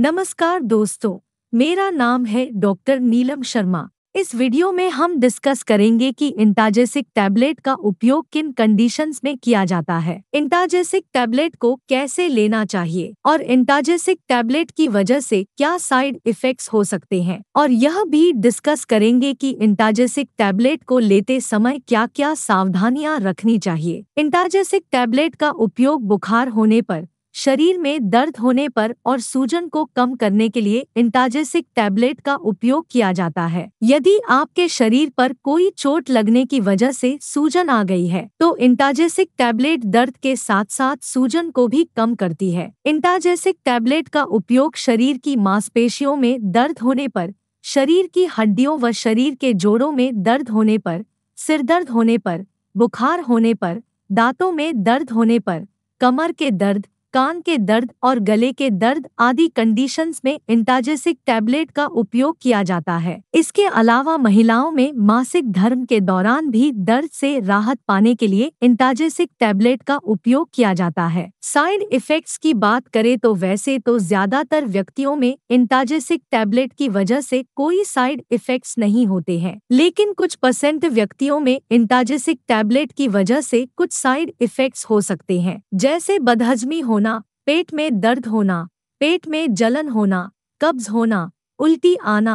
नमस्कार दोस्तों मेरा नाम है डॉक्टर नीलम शर्मा इस वीडियो में हम डिस्कस करेंगे कि इंटाजेसिक टैबलेट का उपयोग किन कंडीशंस में किया जाता है इंटाजेसिक टैबलेट को कैसे लेना चाहिए और इंटाजेसिक टैबलेट की वजह से क्या साइड इफेक्ट्स हो सकते हैं और यह भी डिस्कस करेंगे कि इंटाजेसिक टैबलेट को लेते समय क्या क्या सावधानियां रखनी चाहिए इंटाजेसिक टैबलेट का उपयोग बुखार होने आरोप शरीर में दर्द होने पर और सूजन को कम करने के लिए इंटाजेसिक टैबलेट का उपयोग किया जाता है यदि आपके शरीर पर कोई चोट लगने की वजह से सूजन आ गई है तो इंटाजेसिक टैबलेट दर्द के साथ साथ सूजन को भी कम करती है इंटाजेसिक टैबलेट का उपयोग शरीर की मांसपेशियों में दर्द होने पर शरीर की हड्डियों व शरीर के जोड़ों में दर्द होने पर सिरदर्द होने पर बुखार होने पर दांतों में दर्द होने पर कमर के दर्द कान के दर्द और गले के दर्द आदि कंडीशंस में इंटाजेसिक टैबलेट का उपयोग किया जाता है इसके अलावा महिलाओं में मासिक धर्म के दौरान भी दर्द से राहत पाने के लिए इंटाजेसिक टैबलेट का उपयोग किया जाता है साइड इफेक्ट्स की बात करें तो वैसे तो ज्यादातर व्यक्तियों में इंटाजेसिक टैबलेट की वजह से कोई साइड इफेक्ट्स नहीं होते हैं लेकिन कुछ परसेंट व्यक्तियों में इंटाजेसिक टैबलेट की वजह से कुछ साइड इफेक्ट्स हो सकते हैं जैसे बदहजमी होना पेट में दर्द होना पेट में जलन होना कब्ज होना उल्टी आना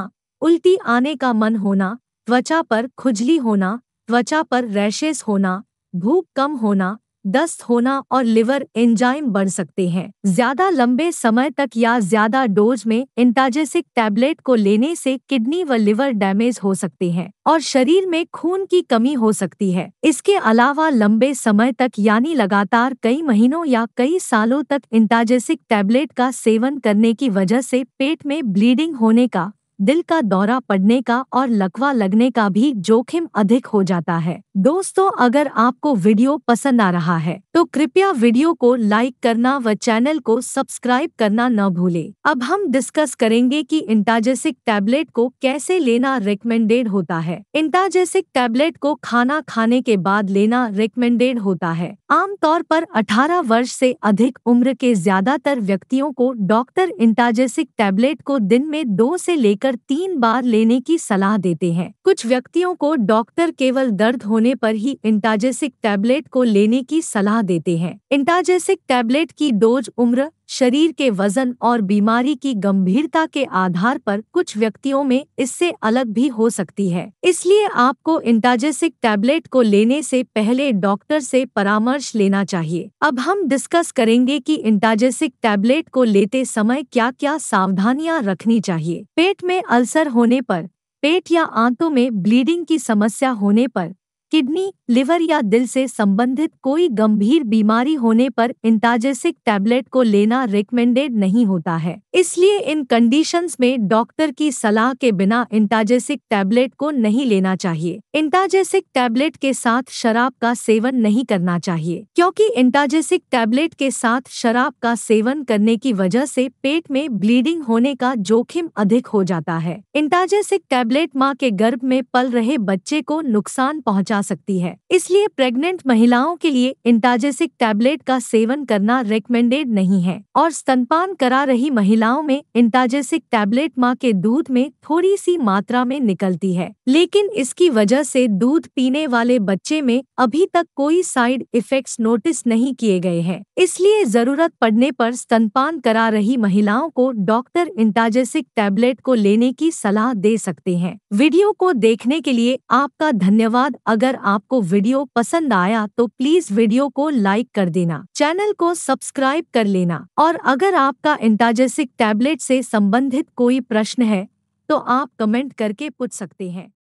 उल्टी आने का मन होना त्वचा पर खुजली होना त्वचा पर रैशेस होना भूख कम होना दस्त होना और लिवर एंजाइम बढ़ सकते हैं ज्यादा लंबे समय तक या ज्यादा डोज में इंटाजेसिक टैबलेट को लेने से किडनी व लिवर डैमेज हो सकते हैं और शरीर में खून की कमी हो सकती है इसके अलावा लंबे समय तक यानी लगातार कई महीनों या कई सालों तक इंटाजेसिक टैबलेट का सेवन करने की वजह से पेट में ब्लीडिंग होने का दिल का दौरा पड़ने का और लकवा लगने का भी जोखिम अधिक हो जाता है दोस्तों अगर आपको वीडियो पसंद आ रहा है तो कृपया वीडियो को लाइक करना व चैनल को सब्सक्राइब करना न भूले अब हम डिस्कस करेंगे कि इंटाजेसिक टैबलेट को कैसे लेना रिकमेंडेड होता है इंटाजेसिक टैबलेट को खाना खाने के बाद लेना रिकमेंडेड होता है आमतौर पर 18 वर्ष से अधिक उम्र के ज्यादातर व्यक्तियों को डॉक्टर इंटाजेसिक टैबलेट को दिन में दो से लेकर लेकर तीन बार लेने की सलाह देते हैं कुछ व्यक्तियों को डॉक्टर केवल दर्द होने पर ही इंटाजेसिक टैबलेट को लेने की सलाह देते हैं इंटाजेसिक टैबलेट की डोज उम्र शरीर के वजन और बीमारी की गंभीरता के आधार पर कुछ व्यक्तियों में इससे अलग भी हो सकती है इसलिए आपको इंटाजेसिक टैबलेट को लेने से पहले डॉक्टर से परामर्श लेना चाहिए अब हम डिस्कस करेंगे कि इंटाजेसिक टैबलेट को लेते समय क्या क्या सावधानियां रखनी चाहिए पेट में अल्सर होने पर पेट या आंतों में ब्लीडिंग की समस्या होने पर किडनी लिवर या दिल से संबंधित कोई गंभीर बीमारी होने पर इंटाजेसिक टैबलेट को लेना रिकमेंडेड नहीं होता है इसलिए इन कंडीशंस में डॉक्टर की सलाह के बिना इंटाजेसिक टैबलेट को नहीं लेना चाहिए इंटाजेसिक टैबलेट के साथ शराब का सेवन नहीं करना चाहिए क्योंकि इंटाजेसिक टैबलेट के साथ शराब का सेवन करने की वजह से पेट में ब्लीडिंग होने का जोखिम अधिक हो जाता है इंटाजेसिक टैबलेट माँ के गर्भ में पल रहे बच्चे को नुकसान पहुँचा सकती है इसलिए प्रेग्नेंट महिलाओं के लिए इंटाजेसिक टैबलेट का सेवन करना रिकमेंडेड नहीं है और स्तनपान करा रही महिलाओं में इंटाजेसिक टैबलेट माँ के दूध में थोड़ी सी मात्रा में निकलती है लेकिन इसकी वजह से दूध पीने वाले बच्चे में अभी तक कोई साइड इफेक्ट्स नोटिस नहीं किए गए हैं इसलिए जरूरत पड़ने पर स्तनपान करा रही महिलाओं को डॉक्टर इंटाजेसिक टैबलेट को लेने की सलाह दे सकते हैं वीडियो को देखने के लिए आपका धन्यवाद अगर अगर आपको वीडियो पसंद आया तो प्लीज वीडियो को लाइक कर देना चैनल को सब्सक्राइब कर लेना और अगर आपका एंटाजेसिक टैबलेट से संबंधित कोई प्रश्न है तो आप कमेंट करके पूछ सकते हैं